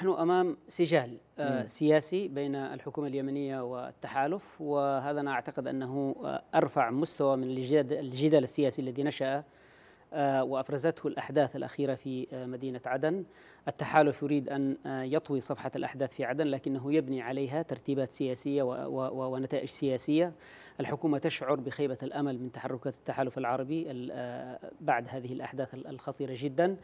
نحن امام سجال آه، سياسي بين الحكومه اليمنيه والتحالف وهذا انا اعتقد انه آه، ارفع مستوى من الجدال السياسي الذي نشا آه، وافرزته الاحداث الاخيره في آه، مدينه عدن. التحالف يريد ان آه، يطوي صفحه الاحداث في عدن لكنه يبني عليها ترتيبات سياسيه ونتائج سياسيه. الحكومه تشعر بخيبه الامل من تحركات التحالف العربي بعد هذه الاحداث الخطيره جدا.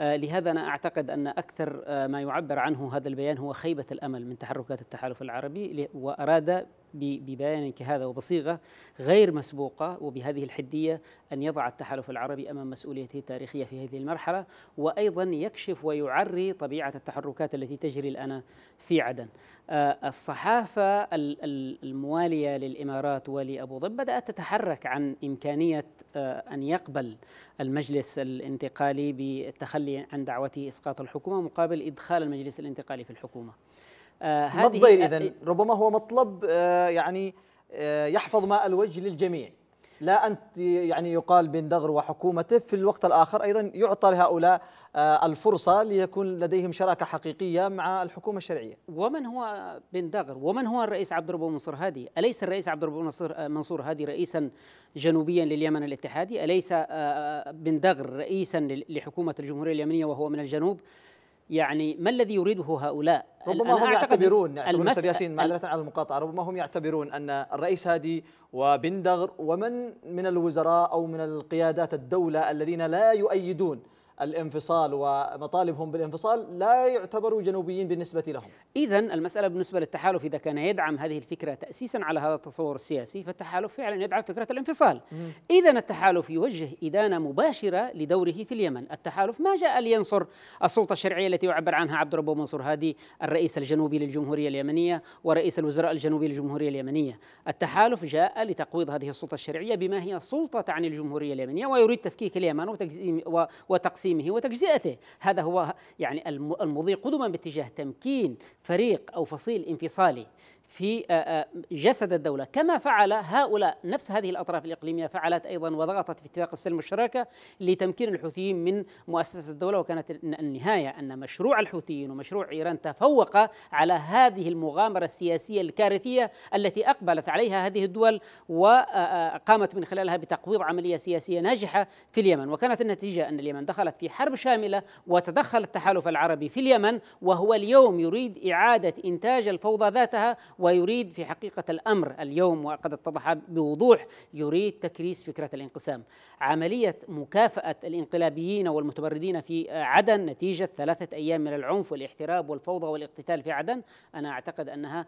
لهذا انا اعتقد ان اكثر ما يعبر عنه هذا البيان هو خيبه الامل من تحركات التحالف العربي واراد ببيان كهذا وبصيغة غير مسبوقة وبهذه الحدية أن يضع التحالف العربي أمام مسؤوليته التاريخية في هذه المرحلة وأيضا يكشف ويعري طبيعة التحركات التي تجري الآن في عدن آه، الصحافة الموالية للإمارات ولأبو ظبي بدأت تتحرك عن إمكانية آه، أن يقبل المجلس الانتقالي بالتخلي عن دعوته إسقاط الحكومة مقابل إدخال المجلس الانتقالي في الحكومة آه، هذه الضير اذا ربما هو مطلب آه، يعني آه، يحفظ ماء الوجه للجميع لا أنت يعني يقال بن دغر وحكومته في الوقت الآخر أيضا يعطى لهؤلاء الفرصة ليكون لديهم شراكة حقيقية مع الحكومة الشرعية ومن هو بن دغر ومن هو الرئيس عبد الرب منصور هادي أليس الرئيس عبد الرب منصور هادي رئيسا جنوبيا لليمن الاتحادي أليس بن دغر رئيسا لحكومة الجمهورية اليمنية وهو من الجنوب يعني ما الذي يريده هؤلاء ربما هم يعتبرون يعتبرون استاذ ياسين معذره على المقاطعه ربما هم يعتبرون ان الرئيس هادي وبندغر ومن من الوزراء او من القيادات الدوله الذين لا يؤيدون الانفصال ومطالبهم بالانفصال لا يعتبروا جنوبيين بالنسبة لهم إذا المسألة بالنسبة للتحالف إذا كان يدعم هذه الفكرة تأسيسا على هذا التصور السياسي فالتحالف فعلا يدعم فكرة الانفصال إذا التحالف يوجه إدانة مباشرة لدوره في اليمن التحالف ما جاء لينصر السلطة الشرعية التي يعبر عنها عبد ربو منصور هادي الرئيس الجنوبي للجمهورية اليمنية ورئيس الوزراء الجنوبي للجمهورية اليمنية التحالف جاء لتقويض هذه السلطة الشرعية بما هي سلطة عن الجمهورية اليمنية ويريد تفكيك اليمن وتقسيم تقسيمه وتجزئته هذا هو يعني المضي قدما باتجاه تمكين فريق أو فصيل انفصالي في آه، آه، جسد الدولة كما فعل هؤلاء نفس هذه الأطراف الإقليمية فعلت أيضا وضغطت في اتفاق السلم المشتركة لتمكين الحوثيين من مؤسسة الدولة وكانت النهاية أن مشروع الحوثيين ومشروع إيران تفوق على هذه المغامرة السياسية الكارثية التي أقبلت عليها هذه الدول وقامت آه، من خلالها بتقويض عملية سياسية ناجحة في اليمن وكانت النتيجة أن اليمن دخلت في حرب شاملة وتدخل التحالف العربي في اليمن وهو اليوم يريد إعادة إنتاج الفوضى ذاتها ويريد في حقيقة الأمر اليوم وقد اتضح بوضوح يريد تكريس فكرة الانقسام عملية مكافأة الانقلابيين والمتبردين في عدن نتيجة ثلاثة أيام من العنف والاحتراب والفوضى والاقتتال في عدن أنا أعتقد أنها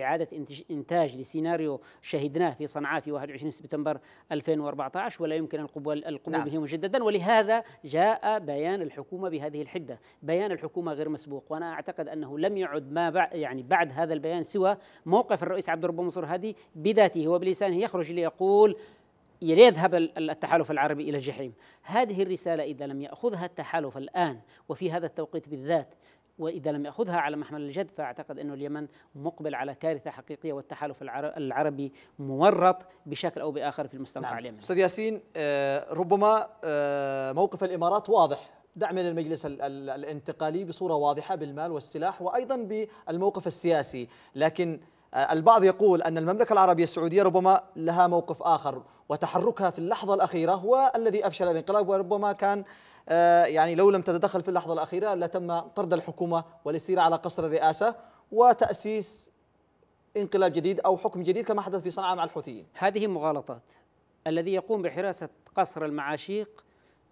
إعادة إنتاج لسيناريو شهدناه في صنعاء في 21 سبتمبر 2014 ولا يمكن القبول القبول نعم. به مجددا ولهذا جاء بيان الحكومة بهذه الحدة بيان الحكومة غير مسبوق وأنا أعتقد أنه لم يعد ما بعد يعني بعد هذا البيان سوى موقف الرئيس عبد الرب منصور هادي بذاته وبلسانه يخرج ليقول ليذهب التحالف العربي الى الجحيم. هذه الرساله اذا لم ياخذها التحالف الان وفي هذا التوقيت بالذات واذا لم ياخذها على محمل الجد فاعتقد انه اليمن مقبل على كارثه حقيقيه والتحالف العربي مورط بشكل او باخر في المستنقع نعم. اليمني. استاذ ياسين آه، ربما آه، موقف الامارات واضح دعم للمجلس الانتقالي بصورة واضحة بالمال والسلاح وأيضا بالموقف السياسي لكن آه، البعض يقول أن المملكة العربية السعودية ربما لها موقف آخر وتحركها في اللحظة الأخيرة هو الذي أفشل الانقلاب وربما كان آه، يعني لو لم تتدخل في اللحظة الأخيرة لتم طرد الحكومة والاستيلاء على قصر الرئاسة وتأسيس انقلاب جديد أو حكم جديد كما حدث في صنعاء مع الحوثيين هذه مغالطات الذي يقوم بحراسة قصر المعاشيق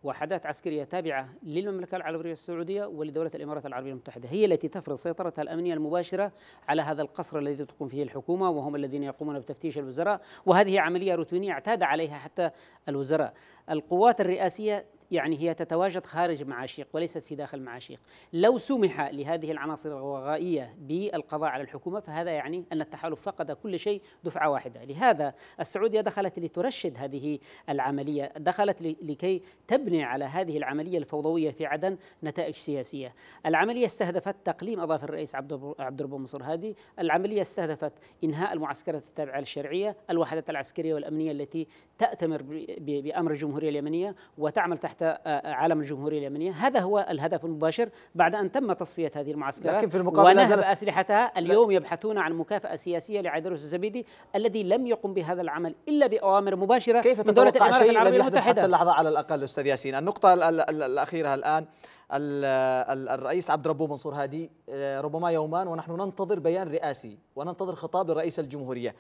وحدات عسكرية تابعة للمملكة العربية السعودية ولدولة الإمارات العربية المتحدة هي التي تفرض سيطرتها الأمنية المباشرة على هذا القصر الذي تقوم فيه الحكومة وهم الذين يقومون بتفتيش الوزراء وهذه عملية روتينية اعتاد عليها حتى الوزراء القوات الرئاسية يعني هي تتواجد خارج المعاشيق وليست في داخل المعاشيق لو سمح لهذه العناصر الغوغائية بالقضاء على الحكومة فهذا يعني أن التحالف فقد كل شيء دفعة واحدة لهذا السعودية دخلت لترشد هذه العملية دخلت لكي تبني على هذه العملية الفوضوية في عدن نتائج سياسية العملية استهدفت تقليم أظافر الرئيس عبد الرب منصور هادي العملية استهدفت إنهاء المعسكرات التابعة للشرعية الوحدات العسكرية والأمنية التي تأتمر بأمر الجمهورية اليمنية وتعمل تحت آه، آه، عالم علم الجمهوريه اليمنيه هذا هو الهدف المباشر بعد ان تم تصفيه هذه المعسكرات لكن في المقابل ونهب اسلحتها اليوم لا. يبحثون عن مكافاه سياسيه لعيدروس الزبيدي الذي لم يقم بهذا العمل الا باوامر مباشره كيف من دولة تتوقع شيء لم يحدث المتحدة. حتى اللحظه على الاقل استاذ ياسين النقطه الاخيره الان الرئيس عبد ربو منصور هادي آه، ربما يومان ونحن ننتظر بيان رئاسي وننتظر خطاب لرئيس الجمهوريه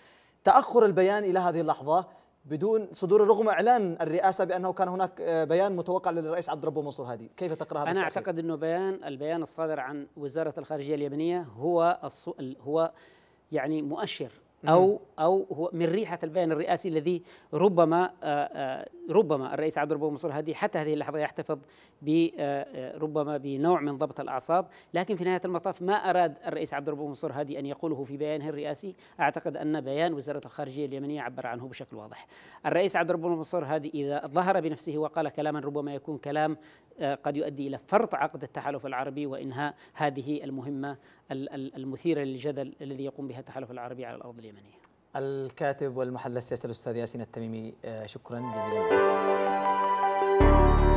تاخر البيان الى هذه اللحظه بدون صدور رغم اعلان الرئاسه بانه كان هناك آه، بيان متوقع للرئيس عبد ربه منصور هادي، كيف تقرا هذا؟ انا التأخير؟ اعتقد انه بيان البيان الصادر عن وزاره الخارجيه اليمنيه هو هو يعني مؤشر او نعم. او هو من ريحه البيان الرئاسي الذي ربما آه، آه، ربما الرئيس عبد الرب منصور هادي حتى هذه اللحظه يحتفظ ب آه، ربما بنوع من ضبط الاعصاب لكن في نهايه المطاف ما اراد الرئيس عبد الرب منصور هادي ان يقوله في بيانه الرئاسي اعتقد ان بيان وزاره الخارجيه اليمنيه عبر عنه بشكل واضح الرئيس عبد الرب منصور هادي اذا ظهر بنفسه وقال كلاما ربما يكون كلام قد يؤدي الى فرط عقد التحالف العربي وانهاء هذه المهمه المثيره للجدل الذي يقوم بها التحالف العربي على الارض اليمنيه اليمنية الكاتب والمحلل السياسي الأستاذ ياسين التميمي آه، شكرا جزيلا